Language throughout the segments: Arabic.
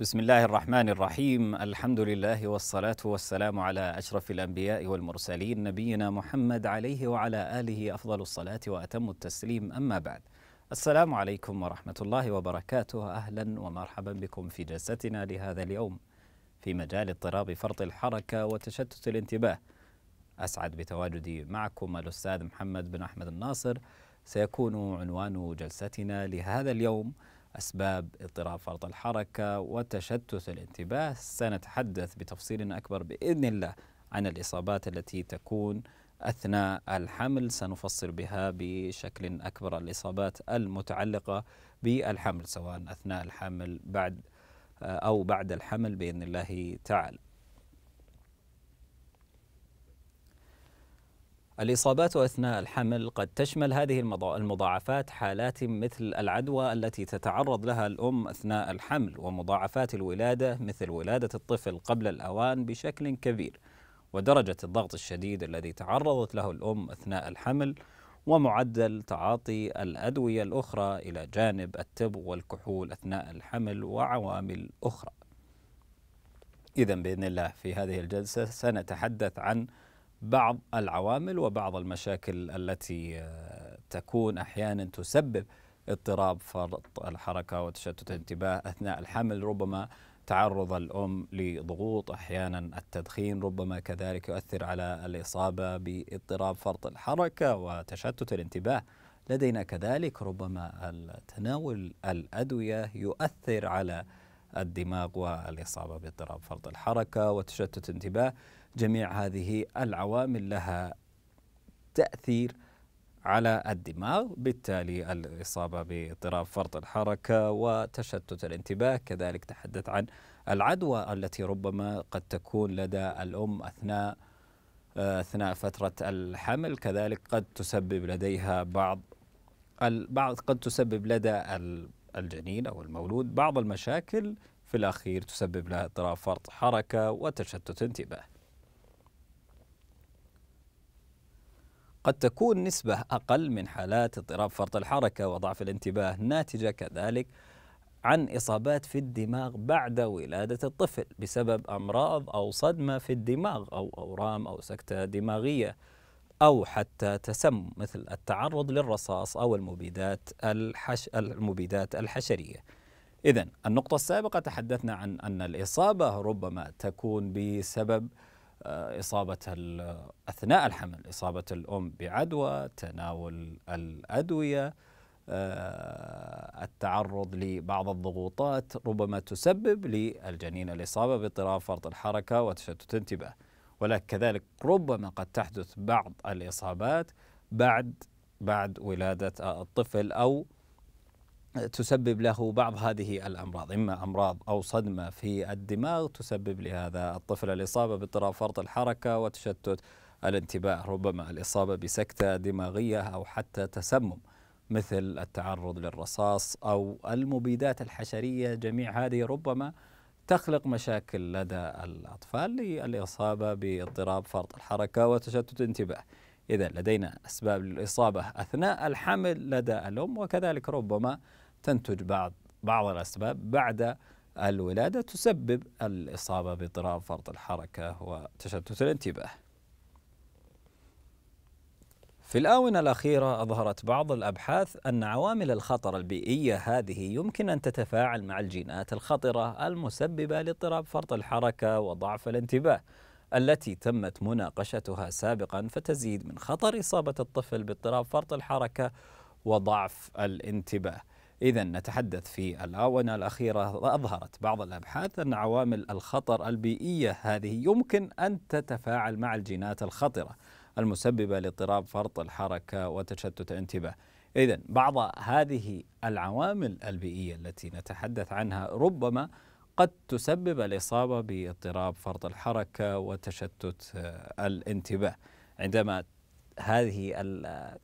بسم الله الرحمن الرحيم الحمد لله والصلاة والسلام على أشرف الأنبياء والمرسلين نبينا محمد عليه وعلى آله أفضل الصلاة وأتم التسليم أما بعد السلام عليكم ورحمة الله وبركاته أهلا ومرحبا بكم في جلستنا لهذا اليوم في مجال اضطراب فرط الحركة وتشتت الانتباه أسعد بتواجدي معكم الأستاذ محمد بن أحمد الناصر سيكون عنوان جلستنا لهذا اليوم أسباب اضطراب فرط الحركة وتشتت الانتباه سنتحدث بتفصيل أكبر بإذن الله عن الإصابات التي تكون أثناء الحمل سنفصل بها بشكل أكبر الإصابات المتعلقة بالحمل سواء أثناء الحمل بعد أو بعد الحمل بإذن الله تعالى الإصابات أثناء الحمل قد تشمل هذه المضاعفات حالات مثل العدوى التي تتعرض لها الأم أثناء الحمل ومضاعفات الولادة مثل ولادة الطفل قبل الأوان بشكل كبير ودرجة الضغط الشديد الذي تعرضت له الأم أثناء الحمل ومعدل تعاطي الأدوية الأخرى إلى جانب التب والكحول أثناء الحمل وعوامل أخرى إذا بإذن الله في هذه الجلسة سنتحدث عن بعض العوامل وبعض المشاكل التي آه، تكون احيانا تسبب اضطراب فرط الحركه وتشتت الانتباه اثناء الحمل ربما تعرض الام لضغوط احيانا التدخين ربما كذلك يؤثر على الاصابه باضطراب فرط الحركه وتشتت الانتباه لدينا كذلك ربما تناول الادويه يؤثر على الدماغ والاصابه باضطراب فرط الحركه وتشتت الانتباه جميع هذه العوامل لها تأثير على الدماغ بالتالي الإصابة باضطراب فرط الحركة وتشتت الانتباه كذلك تحدث عن العدوى التي ربما قد تكون لدى الأم أثناء آه، أثناء فترة الحمل كذلك قد تسبب لديها بعض البعض قد تسبب لدى الجنين أو المولود بعض المشاكل في الأخير تسبب لها اضطراب فرط حركة وتشتت انتباه قد تكون نسبة أقل من حالات اضطراب فرط الحركة وضعف الانتباه ناتجة كذلك عن إصابات في الدماغ بعد ولادة الطفل بسبب أمراض أو صدمة في الدماغ أو أورام أو سكتة دماغية أو حتى تسمم مثل التعرض للرصاص أو المبيدات الحش المبيدات الحشرية. إذا النقطة السابقة تحدثنا عن أن الإصابة ربما تكون بسبب آه، إصابة أثناء الحمل إصابة الأم بعدوى تناول الأدوية آه، التعرض لبعض الضغوطات ربما تسبب للجنين الإصابة باضطراب فرط الحركة وتشتت انتباه ولكن كذلك ربما قد تحدث بعض الإصابات بعد بعد ولادة الطفل أو تسبب له بعض هذه الامراض، اما امراض او صدمه في الدماغ تسبب لهذا الطفل الاصابه باضطراب فرط الحركه وتشتت الانتباه، ربما الاصابه بسكته دماغيه او حتى تسمم مثل التعرض للرصاص او المبيدات الحشريه، جميع هذه ربما تخلق مشاكل لدى الاطفال للاصابه باضطراب فرط الحركه وتشتت انتباه. إذا لدينا أسباب للإصابة أثناء الحمل لدى الأم وكذلك ربما تنتج بعض بعض الأسباب بعد الولادة تسبب الإصابة باضطراب فرط الحركة وتشتت الانتباه في الآونة الأخيرة أظهرت بعض الأبحاث أن عوامل الخطر البيئية هذه يمكن أن تتفاعل مع الجينات الخطرة المسببة لاضطراب فرط الحركة وضعف الانتباه التي تمت مناقشتها سابقا فتزيد من خطر إصابة الطفل باضطراب فرط الحركة وضعف الانتباه إذا نتحدث في الآونة الأخيرة أظهرت بعض الأبحاث أن عوامل الخطر البيئية هذه يمكن أن تتفاعل مع الجينات الخطرة المسببة لاضطراب فرط الحركة وتشتت الانتباه إذا بعض هذه العوامل البيئية التي نتحدث عنها ربما قد تسبب الإصابة باضطراب فرط الحركة وتشتت آه، الانتباه عندما هذه آه،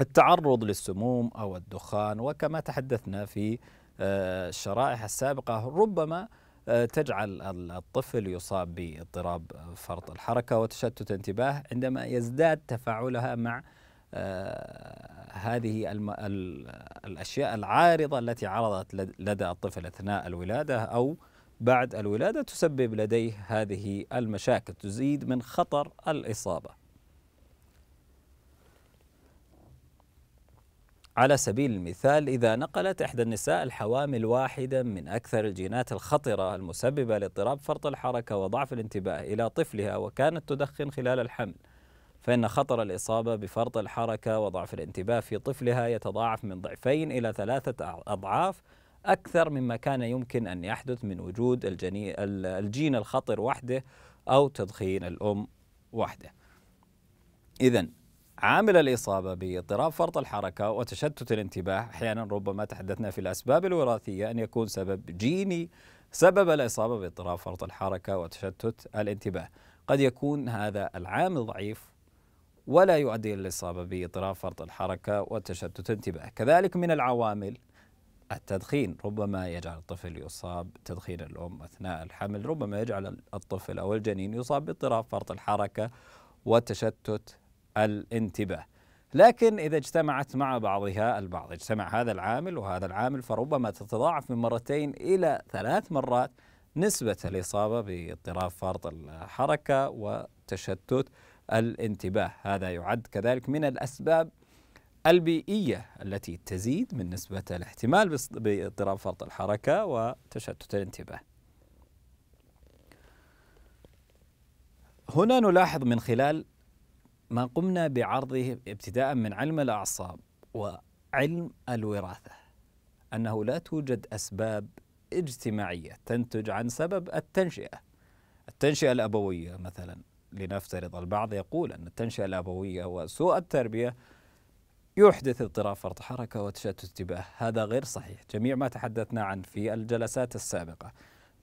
التعرض للسموم أو الدخان وكما تحدثنا في آه، الشرائح السابقة ربما تجعل الطفل يصاب باضطراب فرط الحركة وتشتت انتباه عندما يزداد تفاعلها مع آه، هذه الأشياء العارضة التي عرضت لدى الطفل أثناء الولادة أو بعد الولادة تسبب لديه هذه المشاكل تزيد من خطر الإصابة على سبيل المثال إذا نقلت إحدى النساء الحوامل واحدا من أكثر الجينات الخطرة المسببة لاضطراب فرط الحركة وضعف الانتباه إلى طفلها وكانت تدخن خلال الحمل فإن خطر الإصابة بفرط الحركة وضعف الانتباه في طفلها يتضاعف من ضعفين إلى ثلاثة أضعاف أكثر مما كان يمكن أن يحدث من وجود الجني الجين الخطر وحده أو تدخين الأم وحده إذا عامل الإصابة باضطراب فرط الحركة وتشتت الانتباه أحيانا ربما تحدثنا في الأسباب الوراثية أن يكون سبب جيني سبب الإصابة باضطراب فرط الحركة وتشتت الانتباه قد يكون هذا العامل ضعيف ولا يؤدي إلى الإصابة باضطراب فرط الحركة وتشتت انتباه كذلك من العوامل التدخين ربما يجعل الطفل يصاب تدخين الأم أثناء الحمل ربما يجعل الطفل أو الجنين يصاب باضطراب فرط الحركة وتشتت الانتباه لكن إذا اجتمعت مع بعضها البعض اجتمع هذا العامل وهذا العامل فربما تتضاعف من مرتين إلى ثلاث مرات نسبة الإصابة باضطراب فرط الحركة وتشتت الانتباه هذا يعد كذلك من الأسباب البيئية التي تزيد من نسبة الاحتمال باضطراب فرط الحركة وتشتت الانتباه هنا نلاحظ من خلال ما قمنا بعرضه ابتداء من علم الأعصاب وعلم الوراثة أنه لا توجد أسباب اجتماعية تنتج عن سبب التنشئة التنشئة الأبوية مثلا لنفترض البعض يقول أن التنشئة الأبوية وسوء التربية يحدث اضطراب فرط حركة وتشتت انتباه هذا غير صحيح جميع ما تحدثنا عن في الجلسات السابقة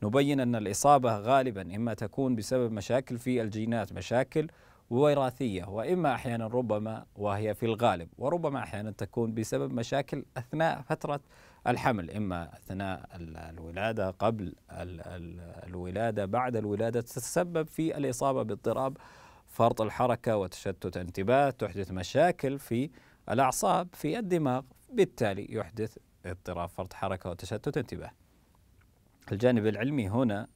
نبين أن الإصابة غالبا إما تكون بسبب مشاكل في الجينات مشاكل وراثية وإما أحيانا ربما وهي في الغالب وربما أحيانا تكون بسبب مشاكل أثناء فترة الحمل إما أثناء الولادة قبل الولادة بعد الولادة تتسبب في الإصابة باضطراب فرط الحركة وتشتت انتباه تحدث مشاكل في الأعصاب في الدماغ بالتالي يحدث اضطراب فرط حركة وتشتت انتباه الجانب العلمي هنا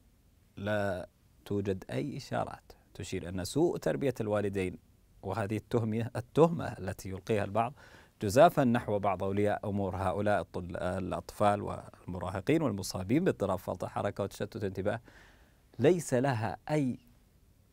لا توجد أي إشارات تشير أن سوء تربية الوالدين وهذه التهمة التهمة التي يلقيها البعض جزافا نحو بعض أولياء أمور هؤلاء الأطفال والمراهقين والمصابين باضطراب فرط الحركة وتشتت الانتباه ليس لها أي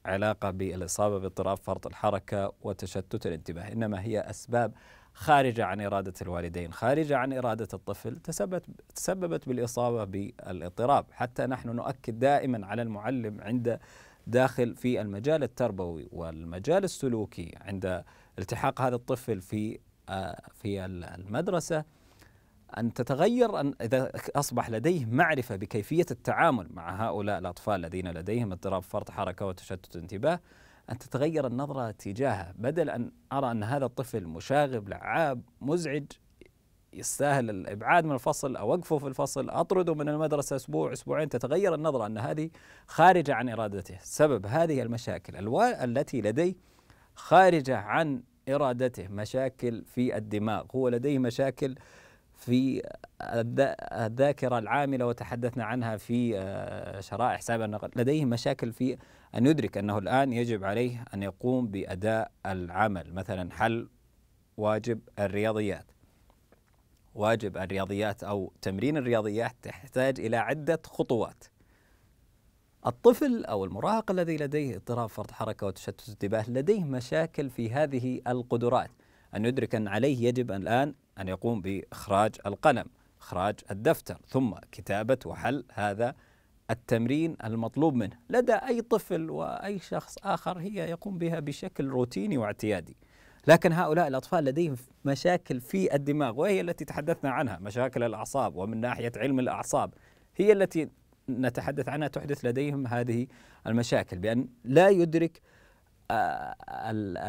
علاقة بالإصابة باضطراب فرط الحركة وتشتت الانتباه إنما هي أسباب خارجة عن إرادة الوالدين خارجة عن إرادة الطفل تسببت, تسببت بالإصابة بالاضطراب حتى نحن نؤكد دائما على المعلم عند داخل في المجال التربوي والمجال السلوكي عند التحاق هذا الطفل في في المدرسة أن تتغير أن إذا أصبح لديه معرفة بكيفية التعامل مع هؤلاء الأطفال الذين لديهم اضطراب فرط حركة وتشتت انتباه أن تتغير النظرة تجاهه بدل أن أرى أن هذا الطفل مشاغب لعاب مزعج يستاهل الإبعاد من الفصل أوقفه في الفصل أطرده من المدرسة أسبوع أسبوعين تتغير النظرة أن هذه خارجة عن إرادته سبب هذه المشاكل التي لديه خارجة عن إرادته مشاكل في الدماغ هو لديه مشاكل في الذاكرة العاملة وتحدثنا عنها في آه، شرائح سابع النقل لديه مشاكل في أن يدرك أنه الآن يجب عليه أن يقوم بأداء العمل مثلا حل واجب الرياضيات واجب الرياضيات أو تمرين الرياضيات تحتاج إلى عدة خطوات الطفل أو المراهق الذي لديه اضطراب فرط حركة وتشتت انتباه لديه مشاكل في هذه القدرات أن يدرك أن عليه يجب أن الآن أن يقوم بإخراج القلم إخراج الدفتر ثم كتابة وحل هذا التمرين المطلوب منه لدى أي طفل وأي شخص آخر هي يقوم بها بشكل روتيني واعتيادي لكن هؤلاء الأطفال لديهم مشاكل في الدماغ وهي التي تحدثنا عنها مشاكل الأعصاب ومن ناحية علم الأعصاب هي التي نتحدث عنها تحدث لديهم هذه المشاكل بأن لا يدرك آه،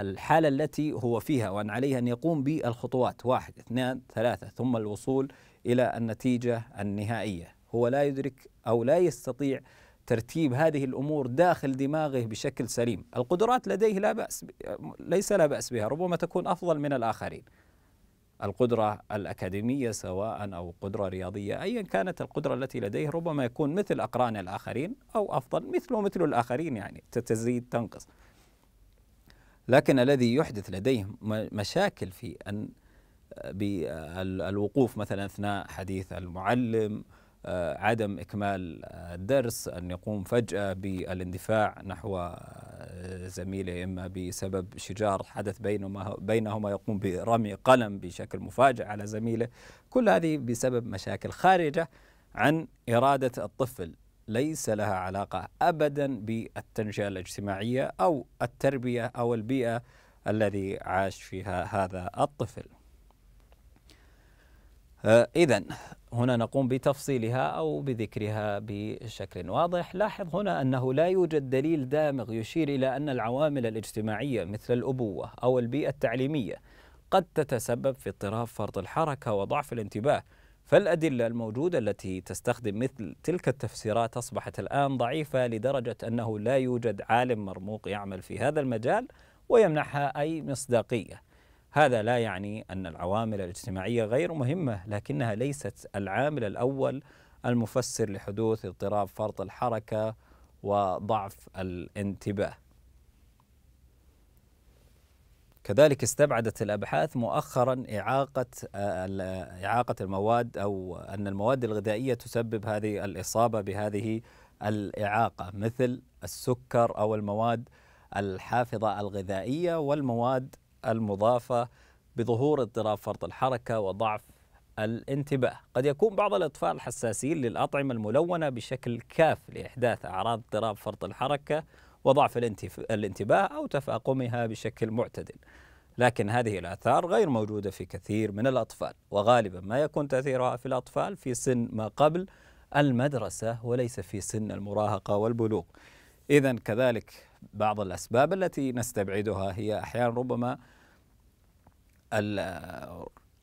الحالة التي هو فيها وأن عليه أن يقوم بالخطوات واحد اثنان ثلاثة ثم الوصول إلى النتيجة النهائية هو لا يدرك أو لا يستطيع ترتيب هذه الأمور داخل دماغه بشكل سليم القدرات لديه لا بأس ليس لا بأس بها ربما تكون أفضل من الآخرين القدرة الأكاديمية سواء أو قدرة رياضية أيا كانت القدرة التي لديه ربما يكون مثل أقران الآخرين أو أفضل مثله مثل الآخرين يعني تزيد تنقص لكن الذي يحدث لديه مشاكل في أن آه، بالوقوف مثلا أثناء حديث المعلم آه، عدم إكمال الدرس آه، أن يقوم فجأة بالاندفاع نحو آه، زميله إما بسبب شجار حدث بينهما, بينهما يقوم برمي قلم بشكل مفاجئ على زميله كل هذه بسبب مشاكل خارجة عن إرادة الطفل ليس لها علاقة أبدا بالتنشئة الاجتماعية أو التربية أو البيئة الذي عاش فيها هذا الطفل آه، إذا هنا نقوم بتفصيلها أو بذكرها بشكل واضح لاحظ هنا أنه لا يوجد دليل دامغ يشير إلى أن العوامل الاجتماعية مثل الأبوة أو البيئة التعليمية قد تتسبب في اضطراب فرط الحركة وضعف الانتباه فالأدلة الموجودة التي تستخدم مثل تلك التفسيرات أصبحت الآن ضعيفة لدرجة أنه لا يوجد عالم مرموق يعمل في هذا المجال ويمنحها أي مصداقية هذا لا يعني أن العوامل الاجتماعية غير مهمة لكنها ليست العامل الأول المفسر لحدوث اضطراب فرط الحركة وضعف الانتباه. كذلك استبعدت الابحاث مؤخرا اعاقه آه، اعاقه المواد او ان المواد الغذائيه تسبب هذه الاصابه بهذه الاعاقه مثل السكر او المواد الحافظه الغذائيه والمواد المضافة بظهور اضطراب فرط الحركة وضعف الانتباه قد يكون بعض الأطفال الحساسين للأطعمة الملونة بشكل كاف لإحداث أعراض اضطراب فرط الحركة وضعف الانتباه أو تفاقمها بشكل معتدل لكن هذه الآثار غير موجودة في كثير من الأطفال وغالبا ما يكون تأثيرها في الأطفال في سن ما قبل المدرسة وليس في سن المراهقة والبلوغ إذا كذلك بعض الأسباب التي نستبعدها هي أحيانا ربما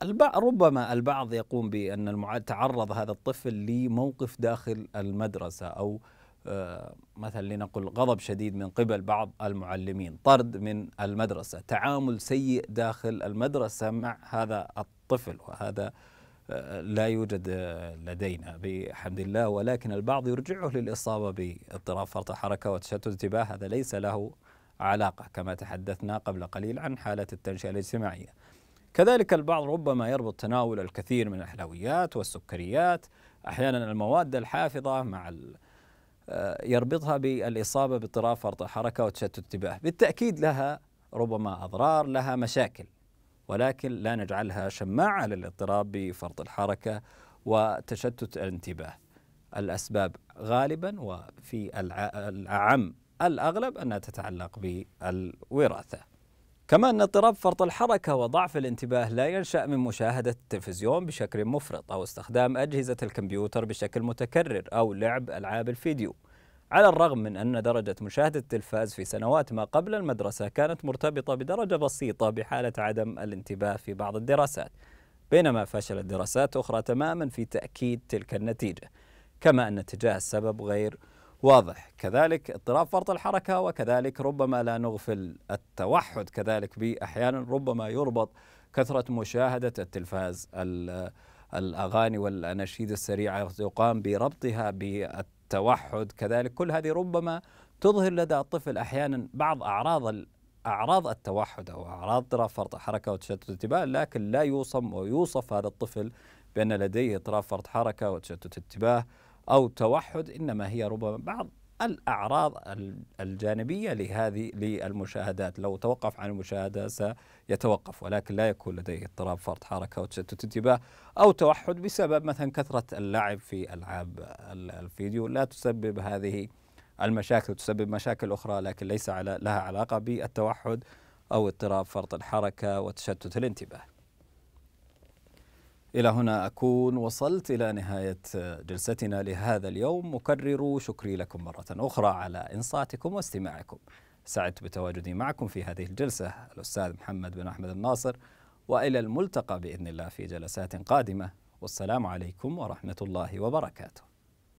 البعض ربما البعض يقوم بأن المعاد تعرض هذا الطفل لموقف داخل المدرسة أو آه، مثلا لنقل غضب شديد من قبل بعض المعلمين طرد من المدرسة تعامل سيء داخل المدرسة مع هذا الطفل وهذا لا يوجد آه، لدينا بحمد الله ولكن البعض يرجعه للإصابة باضطراب فرط حركة وتشتت انتباه هذا ليس له علاقة كما تحدثنا قبل قليل عن حالة التنشئة الاجتماعية كذلك البعض ربما يربط تناول الكثير من الحلويات والسكريات أحيانا المواد الحافظة مع آه، يربطها بالإصابة باضطراب فرط الحركة وتشتت انتباه بالتأكيد لها ربما أضرار لها مشاكل ولكن لا نجعلها شماعة للاضطراب بفرط الحركة وتشتت الانتباه الأسباب غالبا وفي الأعم الأغلب أنها تتعلق بالوراثة كما أن اضطراب فرط الحركة وضعف الانتباه لا ينشأ من مشاهدة التلفزيون بشكل مفرط أو استخدام أجهزة الكمبيوتر بشكل متكرر أو لعب ألعاب الفيديو على الرغم من أن درجة مشاهدة التلفاز في سنوات ما قبل المدرسة كانت مرتبطة بدرجة بسيطة بحالة عدم الانتباه في بعض الدراسات بينما فشلت دراسات أخرى تماما في تأكيد تلك النتيجة كما أن اتجاه السبب غير واضح كذلك اضطراب فرط الحركة وكذلك ربما لا نغفل التوحد كذلك بأحيانا ربما يربط كثرة مشاهدة التلفاز الأغاني والأناشيد السريعة يقام بربطها بالتوحد التوحد كذلك كل هذه ربما تظهر لدى الطفل احيانا بعض اعراض اعراض التوحد او اعراض اضطراب فرط حركه وتشتت انتباه لكن لا يوصم ويوصف هذا الطفل بان لديه اضطراب فرط حركه وتشتت انتباه او توحد انما هي ربما بعض الأعراض الجانبية لهذه للمشاهدات لو توقف عن المشاهدة سيتوقف ولكن لا يكون لديه اضطراب فرط حركة وتشتت انتباه أو توحد بسبب مثلا كثرة اللعب في ألعاب الفيديو لا تسبب هذه المشاكل تسبب مشاكل أخرى لكن ليس على لها علاقة بالتوحد أو اضطراب فرط الحركة وتشتت الانتباه إلى هنا أكون وصلت إلى نهاية جلستنا لهذا اليوم أكرر شكري لكم مرة أخرى على إنصاتكم واستماعكم سعدت بتواجدي معكم في هذه الجلسة الأستاذ محمد بن أحمد الناصر وإلى الملتقى بإذن الله في جلسات قادمة والسلام عليكم ورحمة الله وبركاته